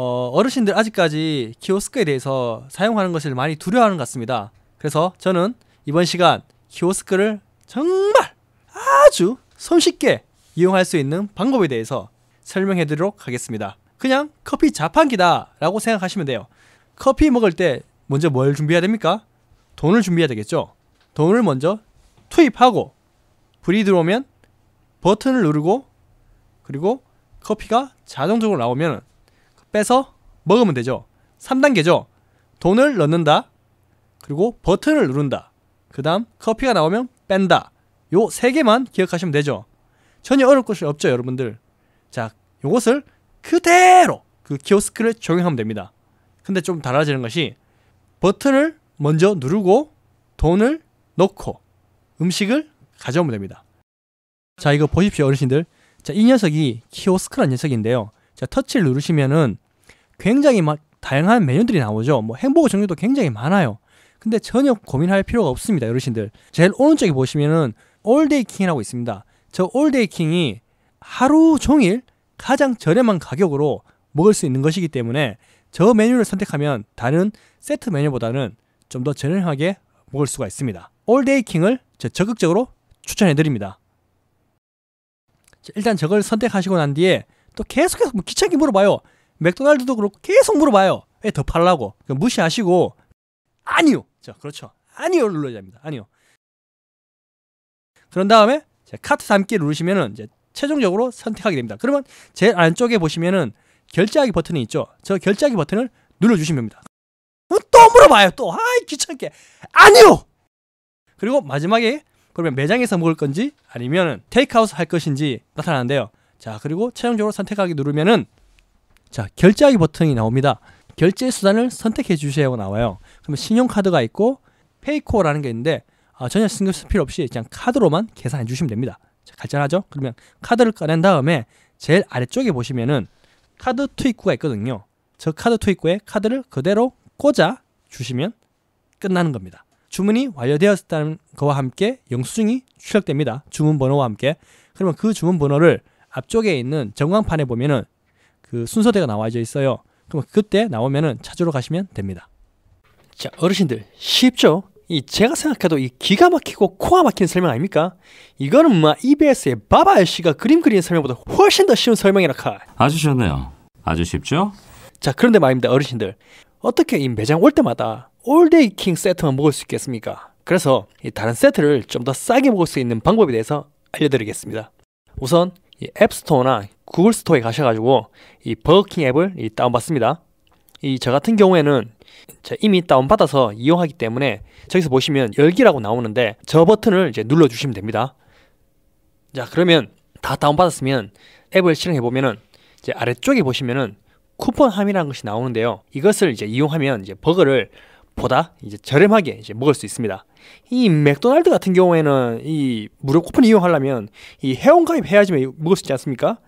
어, 어르신들 아직까지 키오스크에 대해서 사용하는 것을 많이 두려워하는 것 같습니다. 그래서 저는 이번 시간 키오스크를 정말 아주 손쉽게 이용할 수 있는 방법에 대해서 설명해 드리도록 하겠습니다. 그냥 커피 자판기다 라고 생각하시면 돼요. 커피 먹을 때 먼저 뭘 준비해야 됩니까? 돈을 준비해야 되겠죠. 돈을 먼저 투입하고 불이 들어오면 버튼을 누르고 그리고 커피가 자동적으로 나오면 빼서 먹으면 되죠. 3단계죠. 돈을 넣는다. 그리고 버튼을 누른다. 그 다음 커피가 나오면 뺀다. 요 세 개만 기억하시면 되죠. 전혀 어려울 것이 없죠, 여러분들. 자, 요것을 그대로 그 키오스크를 적용하면 됩니다. 근데 좀 달라지는 것이 버튼을 먼저 누르고 돈을 넣고 음식을 가져오면 됩니다. 자, 이거 보십시오, 어르신들. 자, 이 녀석이 키오스크란 녀석인데요. 자, 터치를 누르시면은 굉장히 막 다양한 메뉴들이 나오죠. 뭐 햄버거 종류도 굉장히 많아요. 근데 전혀 고민할 필요가 없습니다. 여러분들 제일 오른쪽에 보시면은 올데이킹이라고 있습니다. 저 올데이킹이 하루 종일 가장 저렴한 가격으로 먹을 수 있는 것이기 때문에 저 메뉴를 선택하면 다른 세트 메뉴보다는 좀 더 저렴하게 먹을 수가 있습니다. 올데이킹을 적극적으로 추천해 드립니다. 일단 저걸 선택하시고 난 뒤에 또 계속해서 뭐 귀찮게 물어봐요. 맥도날드도 그렇고 계속 물어봐요. 왜더 예, 팔라고? 그러니까 무시하시고 아니요. 자, 그렇죠. 아니요 눌러야 됩니다. 아니요. 그런 다음에 카트 담기 누르시면은 이제 최종적으로 선택하게 됩니다. 그러면 제일 안쪽에 보시면은 결제하기 버튼이 있죠. 저 결제하기 버튼을 눌러주시면 됩니다. 또 물어봐요. 또 아이 귀찮게 아니요. 그리고 마지막에 그러면 매장에서 먹을 건지 아니면 테이크아웃 할 것인지 나타나는데요. 자 그리고 최종적으로 선택하기 누르면은 자, 결제하기 버튼이 나옵니다. 결제 수단을 선택해 주세요 나와요. 그러면 신용카드가 있고 페이코라는 게 있는데 아, 전혀 신경 쓸 필요 없이 그냥 카드로만 계산해 주시면 됩니다. 자, 간단하죠? 그러면 카드를 꺼낸 다음에 제일 아래쪽에 보시면은 카드 투입구가 있거든요. 저 카드 투입구에 카드를 그대로 꽂아 주시면 끝나는 겁니다. 주문이 완료되었다는 거와 함께 영수증이 출력됩니다. 주문 번호와 함께. 그러면 그 주문 번호를 앞쪽에 있는 전광판에 보면은 그 순서대가 나와져 있어요. 그럼 그때 나오면은 찾으러 가시면 됩니다. 자, 어르신들 쉽죠? 이 제가 생각해도 이 기가 막히고 코가 막힌 설명 아닙니까? 이거는 뭐 EBS의 바바 아저씨가 그림 그리는 설명보다 훨씬 더 쉬운 설명이라 카. 아주 좋네요. 아주 쉽죠? 자, 그런데 말입니다, 어르신들. 어떻게 이 매장 올 때마다 올데이 킹 세트만 먹을 수 있겠습니까? 그래서 이 다른 세트를 좀 더 싸게 먹을 수 있는 방법에 대해서 알려드리겠습니다. 우선 앱스토어나 구글 스토어에 가셔가지고 이 버거킹 앱을 이 다운받습니다. 이 저 같은 경우에는 이미 다운받아서 이용하기 때문에 저기서 보시면 열기라고 나오는데 저 버튼을 이제 눌러주시면 됩니다. 자 그러면 다 다운받았으면 앱을 실행해 보면은 이제 아래쪽에 보시면은 쿠폰 함이라는 것이 나오는데요. 이것을 이제 이용하면 이제 버거를 보다 이제 저렴하게 이제 먹을 수 있습니다. 이 맥도날드 같은 경우에는 이 무료 쿠폰 이용하려면 이 회원 가입해야지만 먹을 수 있지 않습니까?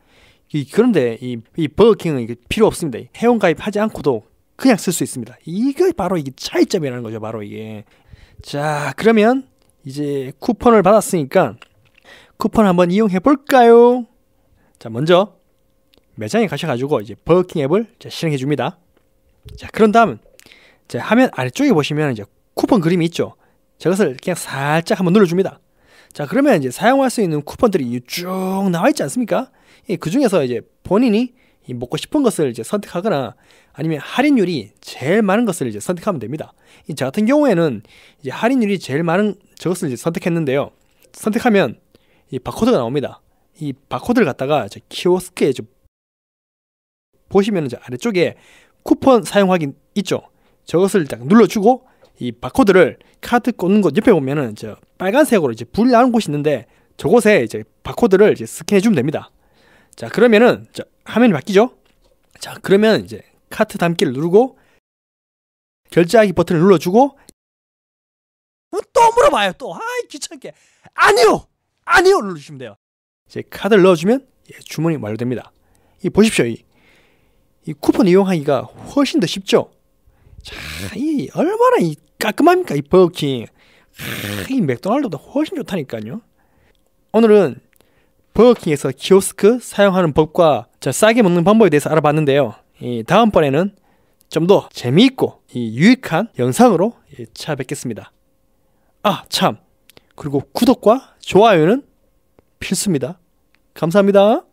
이, 그런데 이, 이 버거킹은 이게 필요 없습니다. 회원 가입하지 않고도 그냥 쓸 수 있습니다. 이게 바로 이게 차이점이라는 거죠. 바로 이게. 자, 그러면 이제 쿠폰을 받았으니까 쿠폰 한번 이용해 볼까요? 자, 먼저 매장에 가셔가지고 이제 버거킹 앱을 실행해 줍니다. 자, 그런 다음 자 화면 아래쪽에 보시면 이제 쿠폰 그림이 있죠. 저것을 그냥 살짝 한번 눌러줍니다. 자, 그러면 이제 사용할 수 있는 쿠폰들이 쭉 나와 있지 않습니까? 예, 그 중에서 이제 본인이 먹고 싶은 것을 이제 선택하거나 아니면 할인율이 제일 많은 것을 이제 선택하면 됩니다. 이, 저 같은 경우에는 이제 할인율이 제일 많은 저것을 이제 선택했는데요. 선택하면 이 바코드가 나옵니다. 이 바코드를 갖다가 이제 키오스크에 좀 보시면 이제 아래쪽에 쿠폰 사용 확인 있죠. 저것을 딱 눌러주고 이 바코드를 카드 꽂는 곳 옆에 보면은 저 빨간색으로 이제 불 나는 곳이 있는데 저곳에 이제 바코드를 이제 스캔해 주면 됩니다. 자 그러면은 자, 화면이 바뀌죠? 자 그러면 이제 카트 담기를 누르고 결제하기 버튼을 눌러주고 또 물어봐요 또 아이 귀찮게 아니요 아니요 누르시면 돼요 이제 카드를 넣어주면 예, 주문이 완료됩니다 이 보십시오 이, 이 쿠폰 이용하기가 훨씬 더 쉽죠 자이 얼마나 이 깔끔합니까? 이 버거킹. 아, 이 맥도날드보다 훨씬 좋다니까요. 오늘은 버거킹에서 키오스크 사용하는 법과 자, 싸게 먹는 방법에 대해서 알아봤는데요. 이 다음번에는 좀 더 재미있고 이 유익한 영상으로 예, 찾아뵙겠습니다. 아, 참. 그리고 구독과 좋아요는 필수입니다. 감사합니다.